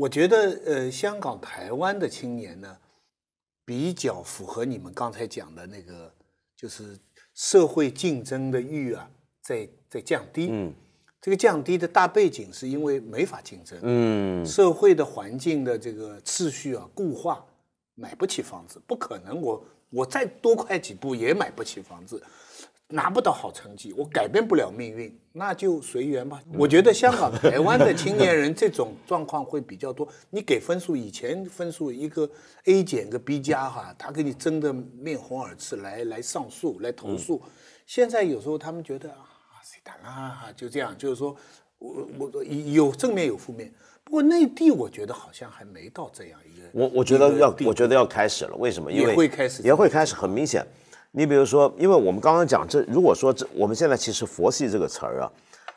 我觉得，呃，香港、台湾的青年呢，比较符合你们刚才讲的那个，就是社会竞争的欲啊，在在降低。嗯，这个降低的大背景是因为没法竞争。嗯，社会的环境的这个秩序啊固化，买不起房子，不可能。我我再多快几步也买不起房子。拿不到好成绩，我改变不了命运，那就随缘吧。我觉得香港、台湾的青年人这种状况会比较多。你给分数，以前分数一个 A 减个 B 加哈，他给你争得面红耳赤，来来上诉、来投诉。现在有时候他们觉得啊，谁打啦？就这样，就是说我我有正面有负面。不过内地我觉得好像还没到这样一个，我我觉得要我觉得要开始了，为什么？因为也会开始，也会开始，很明显。你比如说，因为我们刚刚讲这，如果说这，我们现在其实“佛系”这个词儿啊，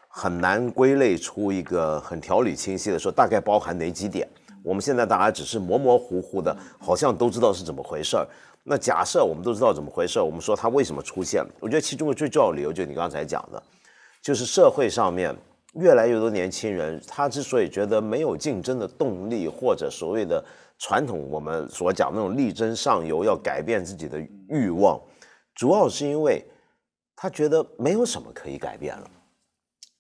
很难归类出一个很条理清晰的，说大概包含哪几点。我们现在大家只是模模糊糊的，好像都知道是怎么回事儿。那假设我们都知道怎么回事儿，我们说它为什么出现？我觉得其中的最重要理由就是你刚才讲的，就是社会上面越来越多年轻人，他之所以觉得没有竞争的动力，或者所谓的传统我们所讲那种力争上游、要改变自己的欲望。主要是因为，他觉得没有什么可以改变了，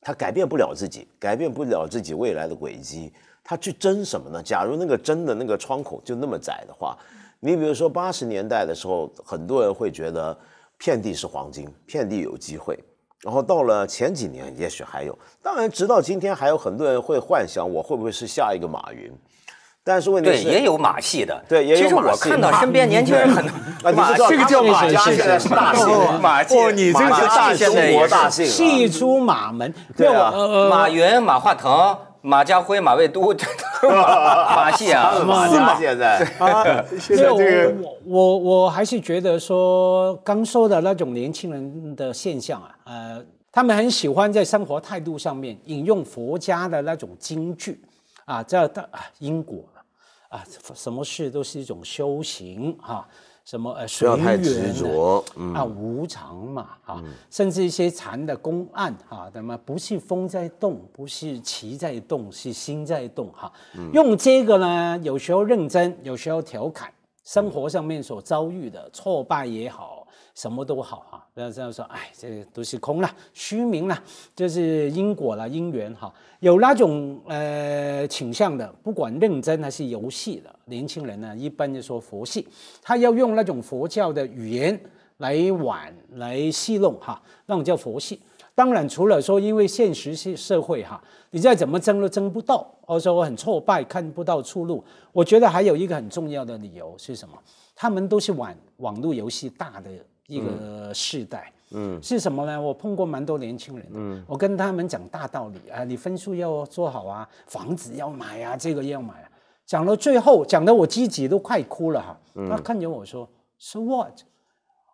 他改变不了自己，改变不了自己未来的轨迹，他去争什么呢？假如那个争的那个窗口就那么窄的话，你比如说八十年代的时候，很多人会觉得遍地是黄金，遍地有机会，然后到了前几年也许还有，当然直到今天，还有很多人会幻想我会不会是下一个马云。但是问题，对，也有马戏的，对，也有，其实我看到身边年轻人很，这个叫马戏，现在是大戏，马戏，哦，你这个是大仙的，戏出马门，对，马云、马化腾、马家辉、马未都，马戏啊，马戏啊，现在，哈哈哈，我我我还是觉得说刚说的那种年轻人的现象啊，呃，他们很喜欢在生活态度上面引用佛家的那种京剧啊，叫大，啊，因果。啊，什么事都是一种修行哈，什么呃，不要太执着啊，无常嘛哈，甚至一些禅的公案哈，那么不是风在动，不是旗在动，是心在动哈，用这个呢，有时候认真，有时候调侃。生活上面所遭遇的挫败也好，什么都好哈，不要这样说，哎，这都是空了，虚名了，这是因果了，因缘哈。有那种呃倾向的，不管认真还是游戏的，年轻人呢，一般就说佛系，他要用那种佛教的语言来玩，来戏弄哈，那种叫佛系。当然，除了说因为现实是社会哈，你再怎么争都争不到，或者说我很挫败，看不到出路。我觉得还有一个很重要的理由是什么？他们都是玩网络游戏大的一个世代，嗯，是什么呢？我碰过蛮多年轻人，嗯，我跟他们讲大道理啊，你分数要做好啊，房子要买啊，这个要买，讲到最后讲到我自己都快哭了哈，他看着我说：“So what？”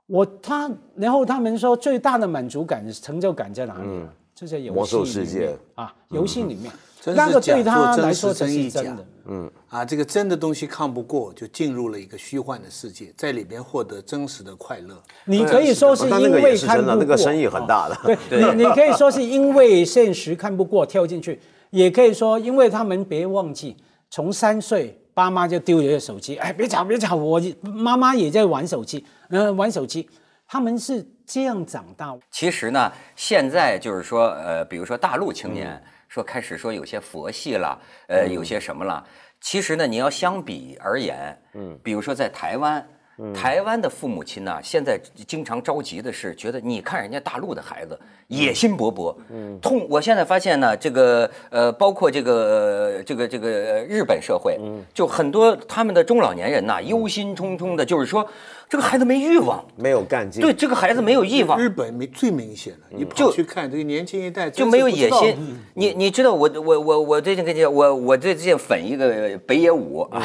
我他，然后他们说最大的满足感、成就感在哪里就是在游戏魔兽世界啊，游戏里面，那个对他来说真是真的。嗯，啊，这个真的东西看不过，就进入了一个虚幻的世界，在里边获得真实的快乐。你可以说是因为看不过，那个生意很大的。对，你你可以说是因为现实看不过跳进去，也可以说因为他们别忘记，从三岁。爸妈就丢着手机，哎，别吵别吵，我妈妈也在玩手机，呃，玩手机，他们是这样长大。其实呢，现在就是说，呃，比如说大陆青年说开始说有些佛系了，呃，有些什么了。其实呢，你要相比而言，嗯，比如说在台湾。台湾的父母亲呢，现在经常着急的是，觉得你看人家大陆的孩子野心勃勃，痛。我现在发现呢，这个呃，包括这个这个这个日本社会，就很多他们的中老年人呐，忧心忡忡的，就是说这个孩子没欲望，没有干劲，对这个孩子没有欲望。日本没最明显的，你就去看这个年轻一代就没有野心。你你知道我我我我最近跟你我我最近粉一个北野武啊，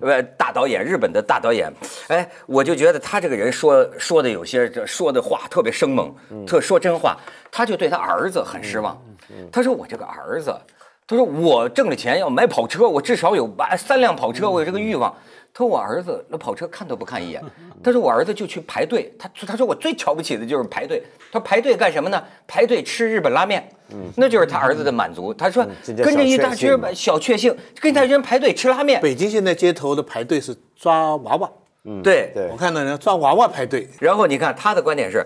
不 大导演，日本的大导演。哎，我就觉得他这个人说说的有些这说的话特别生猛，特说真话。他就对他儿子很失望。他说我这个儿子，他说我挣了钱要买跑车，我至少有三辆跑车，我有这个欲望。他说我儿子那跑车看都不看一眼。他说我儿子就去排队。他他说我最瞧不起的就是排队。他说排队干什么呢？排队吃日本拉面。嗯，那就是他儿子的满足。他说跟着一大群小确幸，跟他人排队吃拉面。北京现在街头的排队是抓娃娃。对，我看到人抓娃娃排队，然后你看他的观点是，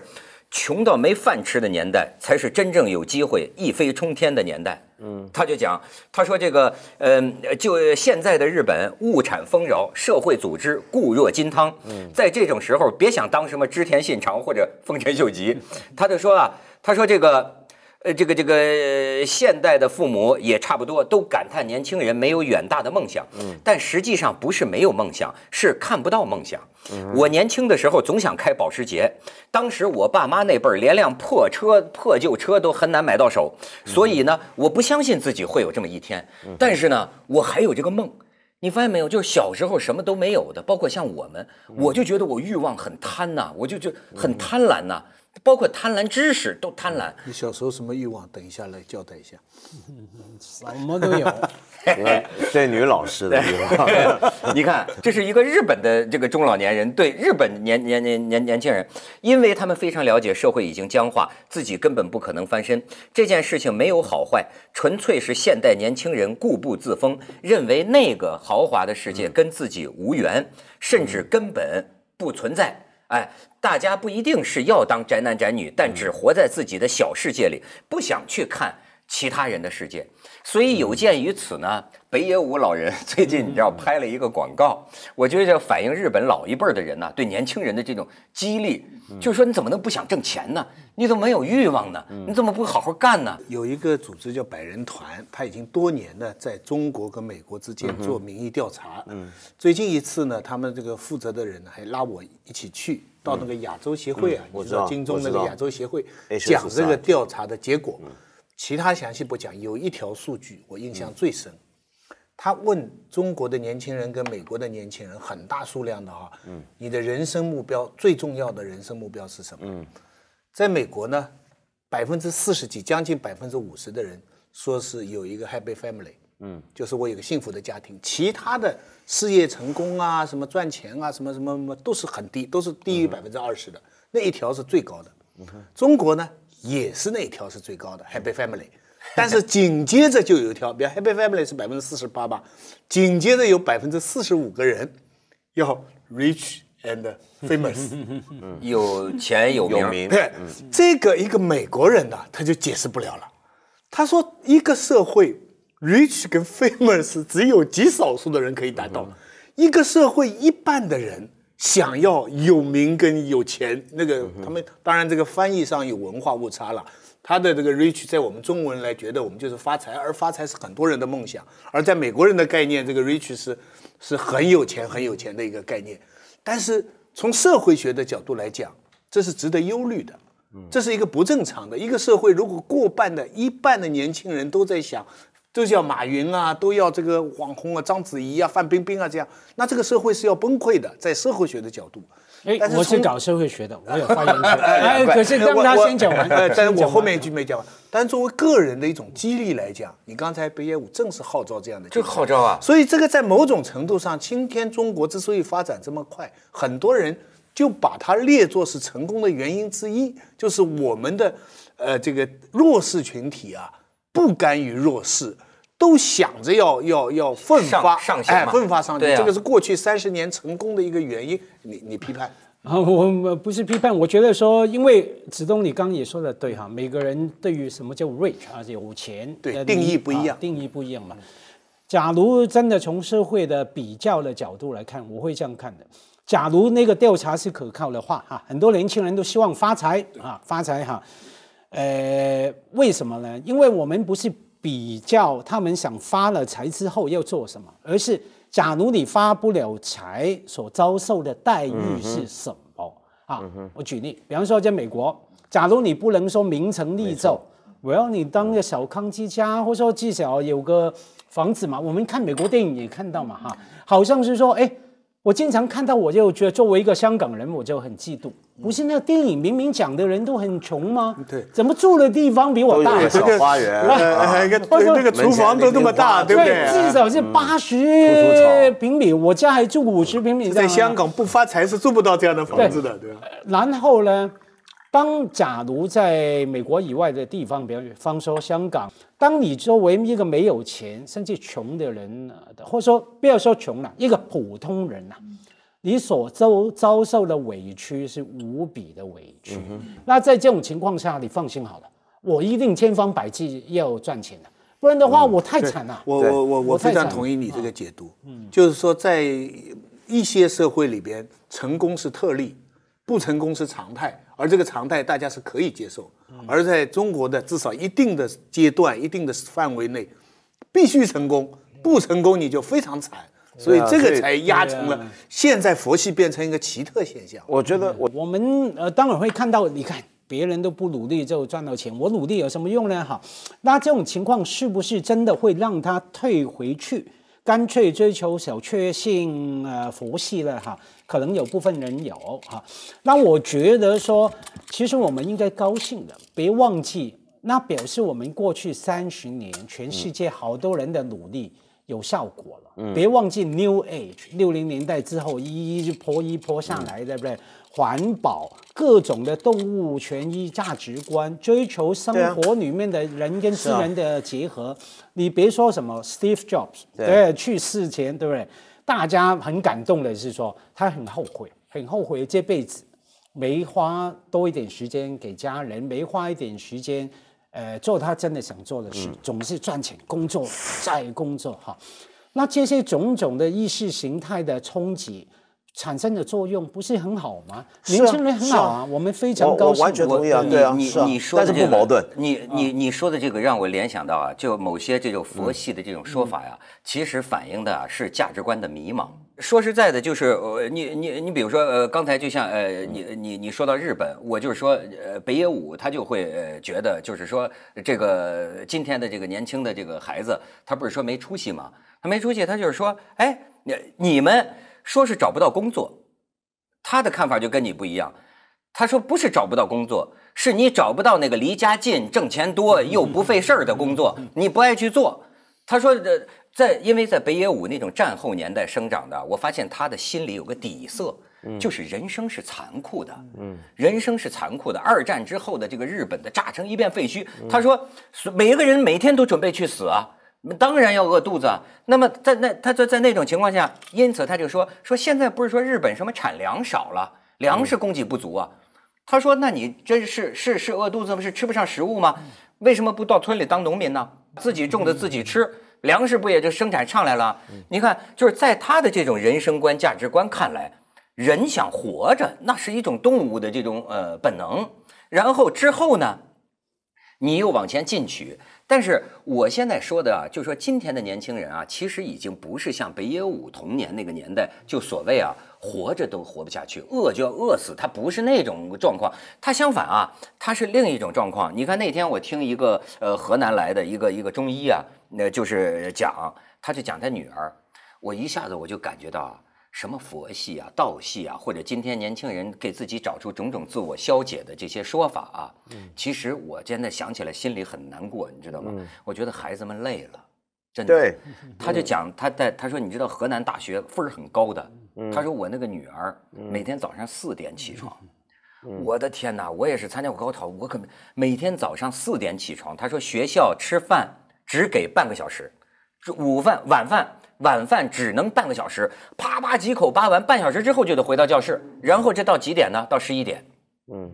穷到没饭吃的年代才是真正有机会一飞冲天的年代。嗯，他就讲，他说这个，嗯，就现在的日本物产丰饶，社会组织固若金汤。嗯，在这种时候，别想当什么织田信长或者丰臣秀吉。他就说啊，他说这个。呃，这个这个，现代的父母也差不多，都感叹年轻人没有远大的梦想。嗯，但实际上不是没有梦想，是看不到梦想。我年轻的时候总想开保时捷，当时我爸妈那辈儿连辆破车、破旧车都很难买到手，所以呢，我不相信自己会有这么一天。但是呢，我还有这个梦。你发现没有？就是小时候什么都没有的，包括像我们，我就觉得我欲望很贪呐，我就就很贪婪呐。包括贪婪知识都贪婪。你小时候什么欲望？等一下来交代一下，什么都有。这女老师的欲望。你看，这是一个日本的这个中老年人对日本年年年年年轻人，因为他们非常了解社会已经僵化，自己根本不可能翻身。这件事情没有好坏，纯粹是现代年轻人固步自封，认为那个豪华的世界跟自己无缘，甚至根本不存在。哎，大家不一定是要当宅男宅女，但只活在自己的小世界里，不想去看。其他人的世界，所以有鉴于此呢，北野武老人 最近你知道拍了一个广告，我觉得这反映日本老一辈的人呢对年轻人的这种激励，就是说你怎么能不想挣钱呢？你怎么没有欲望呢？你怎么不好好干呢？有一个组织叫百人团，他已经多年呢在中国跟美国之间做民意调查。嗯，最近一次呢，他们这个负责的人还拉我一起去到那个亚洲协会啊，你知道金钟那个亚洲协会讲这个调查的结果。其他详细不讲，有一条数据我印象最深。他问中国的年轻人跟美国的年轻人，很大数量的啊，嗯，你的人生目标最重要的人生目标是什么？嗯，在美国呢，百分之四十几，将近百分之五十的人说是有一个 happy family，嗯，就是我有个幸福的家庭。其他的事业成功啊，什么赚钱啊，什么什么什么都是很低，都是低于百分之二十的。那一条是最高的。中国呢？也是那条是最高的 Happy Family，但是紧接着就有一条，比如 Happy Family 是百分之四十八吧，紧接着有百分之四十五个人要 Rich and Famous，有钱有名。这个一个美国人呢，他就解释不了了。他说一个社会 Rich 跟 Famous 只有极少数的人可以达到，一个社会一半的人。想要有名跟有钱，那个他们当然这个翻译上有文化误差了。他的这个 rich 在我们中文来觉得我们就是发财，而发财是很多人的梦想。而在美国人的概念，这个 rich 是是很有钱很有钱的一个概念。但是从社会学的角度来讲，这是值得忧虑的。这是一个不正常的一个社会，如果过半的一半的年轻人都在想。都叫马云啊，都要这个网红啊，章子怡啊，范冰冰啊，这样，那这个社会是要崩溃的，在社会学的角度。哎，我是搞社会学的，我有发言权。哎，可是让他先讲完。但是我后面一句没讲完。但作为个人的一种激励来讲，你刚才北野武正是号召这样的，就号召啊。所以这个在某种程度上，今天中国之所以发展这么快，很多人就把它列作是成功的原因之一，就是我们的，呃，这个弱势群体啊。不甘于弱势，都想着要要要奋发上进，哎，奋发上进，这个是过去三十年成功的一个原因。你你批判啊？我我不是批判，我觉得说，因为子东，你刚刚也说的对哈。每个人对于什么叫 rich 啊，有钱，对定义不一样，定义不一样嘛。假如真的从社会的比较的角度来看，我会这样看的。假如那个调查是可靠的话哈，很多年轻人都希望发财啊，发财哈。呃，为什么呢？因为我们不是比较他们想发了财之后要做什么，而是假如你发不了财，所遭受的待遇是什么啊？我举例，比方说在美国，假如你不能说名成利就，我要你当个小康之家，或者说至少有个房子嘛。我们看美国电影也看到嘛，哈，好像是说，哎。我经常看到，我就觉得作为一个香港人，我就很嫉妒。不是那电影明明讲的人都很穷吗？对，怎么住的地方比我大？花园，对，那个厨房都那么大，对不对？至少是八十平米，我家还住五十平米。在香港不发财是住不到这样的房子的，对吧？然后呢？当假如在美国以外的地方，比方说香港，当你作为一个没有钱甚至穷的人或者说不要说穷了，一个普通人呐，你所遭遭受的委屈是无比的委屈。那在这种情况下，你放心好了，我一定千方百计要赚钱的，不然的话我太惨了。我我我我非常同意你这个解读，嗯，就是说在一些社会里边，成功是特例。不成功是常态，而这个常态大家是可以接受。而在中国的至少一定的阶段、一定的范围内，必须成功，不成功你就非常惨。所以这个才压成了现在佛系变成一个奇特现象。我觉得我我们呃，当然会看到，你看别人都不努力就赚到钱，我努力有什么用呢？哈，那这种情况是不是真的会让他退回去？干脆追求小确幸，呃，佛系了哈，可能有部分人有哈。那我觉得说，其实我们应该高兴的，别忘记，那表示我们过去三十年全世界好多人的努力。有效果了，别忘记 New Age 六零年代之后一一泼一泼下来，对不对？环保各种的动物权益价值观，追求生活里面的人跟自然的结合。你别说什么 Steve Jobs 对，去世前对不对？大家很感动的是说他很后悔，很后悔这辈子没花多一点时间给家人，没花一点时间。呃，做他真的想做的事，总是赚钱，工作再工作哈。那这些种种的意识形态的冲击产生的作用，不是很好吗？年轻人很好啊，我们非常高兴。我完全同意啊，对啊，但是不矛盾。你你你说的这个让我联想到啊，就某些这种佛系的这种说法呀，其实反映的是价值观的迷茫。说实在的，就是你你你，比如说，呃，刚才就像，呃，你你你说到日本，我就是说，呃，北野武他就会呃觉得，就是说，这个今天的这个年轻的这个孩子，他不是说没出息吗？他没出息，他就是说，哎，你你们说是找不到工作，他的看法就跟你不一样。他说不是找不到工作，是你找不到那个离家近、挣钱多又不费事儿的工作，你不爱去做。他说这。在因为，在北野武那种战后年代生长的，我发现他的心里有个底色，就是人生是残酷的，嗯，人生是残酷的。二战之后的这个日本的炸成一片废墟，他说，每一个人每天都准备去死啊，当然要饿肚子啊。那么在那他在在那种情况下，因此他就说说现在不是说日本什么产粮少了，粮食供给不足啊？他说，那你真是是是饿肚子吗？是吃不上食物吗？为什么不到村里当农民呢？自己种的自己吃。粮食不也就生产上来了？你看，就是在他的这种人生观、价值观看来，人想活着，那是一种动物的这种呃本能。然后之后呢？你又往前进取，但是我现在说的啊，就说今天的年轻人啊，其实已经不是像北野武童年那个年代，就所谓啊，活着都活不下去，饿就要饿死，他不是那种状况，他相反啊，他是另一种状况。你看那天我听一个呃河南来的一个一个中医啊，那就是讲，他就讲他女儿，我一下子我就感觉到啊。什么佛系啊、道系啊，或者今天年轻人给自己找出种种自我消解的这些说法啊，其实我真的想起来心里很难过，你知道吗？我觉得孩子们累了，真的。他就讲他在他说，你知道河南大学分儿很高的，他说我那个女儿每天早上四点起床，我的天哪！我也是参加过高考，我可每天早上四点起床。他说学校吃饭只给半个小时，午饭晚饭。晚饭只能半个小时，啪啪几口扒完，半小时之后就得回到教室，然后这到几点呢？到十一点。嗯，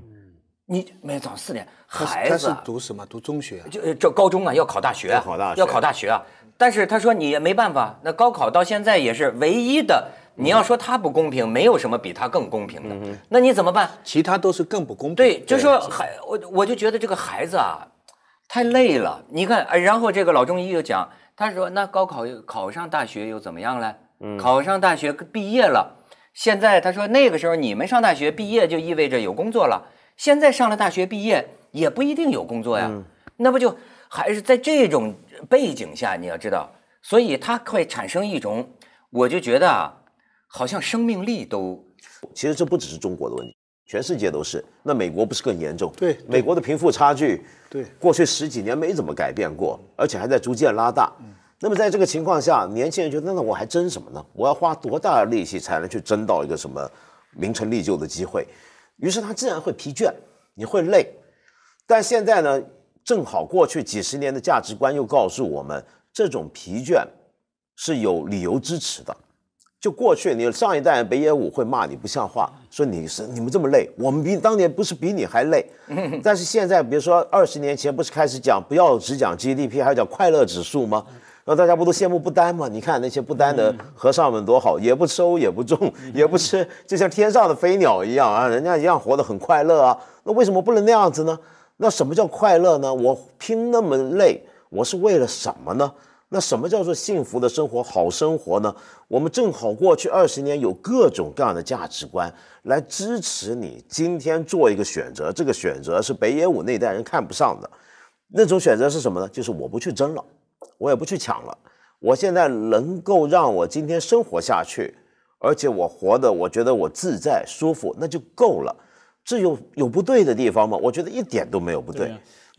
你每早四点，孩子他是读什么？读中学就这高中啊，要考大学，考大学要考大学啊。但是他说你也没办法，那高考到现在也是唯一的。你要说他不公平，没有什么比他更公平的。嗯那你怎么办？其他都是更不公平。对，就说孩我我就觉得这个孩子啊，太累了。你看，然后这个老中医又讲。他说：“那高考考上大学又怎么样了？考上大学毕业了，现在他说那个时候你们上大学毕业就意味着有工作了，现在上了大学毕业也不一定有工作呀。那不就还是在这种背景下，你要知道，所以他会产生一种，我就觉得啊，好像生命力都……其实这不只是中国的问题。”全世界都是，那美国不是更严重？对，美国的贫富差距，对，过去十几年没怎么改变过，而且还在逐渐拉大。嗯，那么在这个情况下，年轻人觉得那我还争什么呢？我要花多大的力气才能去争到一个什么名成利就的机会？于是他自然会疲倦，你会累。但现在呢，正好过去几十年的价值观又告诉我们，这种疲倦是有理由支持的。就过去，你上一代北野武会骂你不像话，说你是你们这么累，我们比当年不是比你还累？但是现在，比如说二十年前，不是开始讲不要只讲 GDP，还要讲快乐指数吗？那大家不都羡慕不丹吗？你看那些不丹的和尚们多好，也不收也不种 也不吃，就像天上的飞鸟一样啊，人家一样活得很快乐啊。那为什么不能那样子呢？那什么叫快乐呢？我拼那么累，我是为了什么呢？那什么叫做幸福的生活、好生活呢？我们正好过去二十年有各种各样的价值观来支持你今天做一个选择。这个选择是北野武那代人看不上的，那种选择是什么呢？就是我不去争了，我也不去抢了。我现在能够让我今天生活下去，而且我活的我觉得我自在舒服，那就够了。这有有不对的地方吗？我觉得一点都没有不对。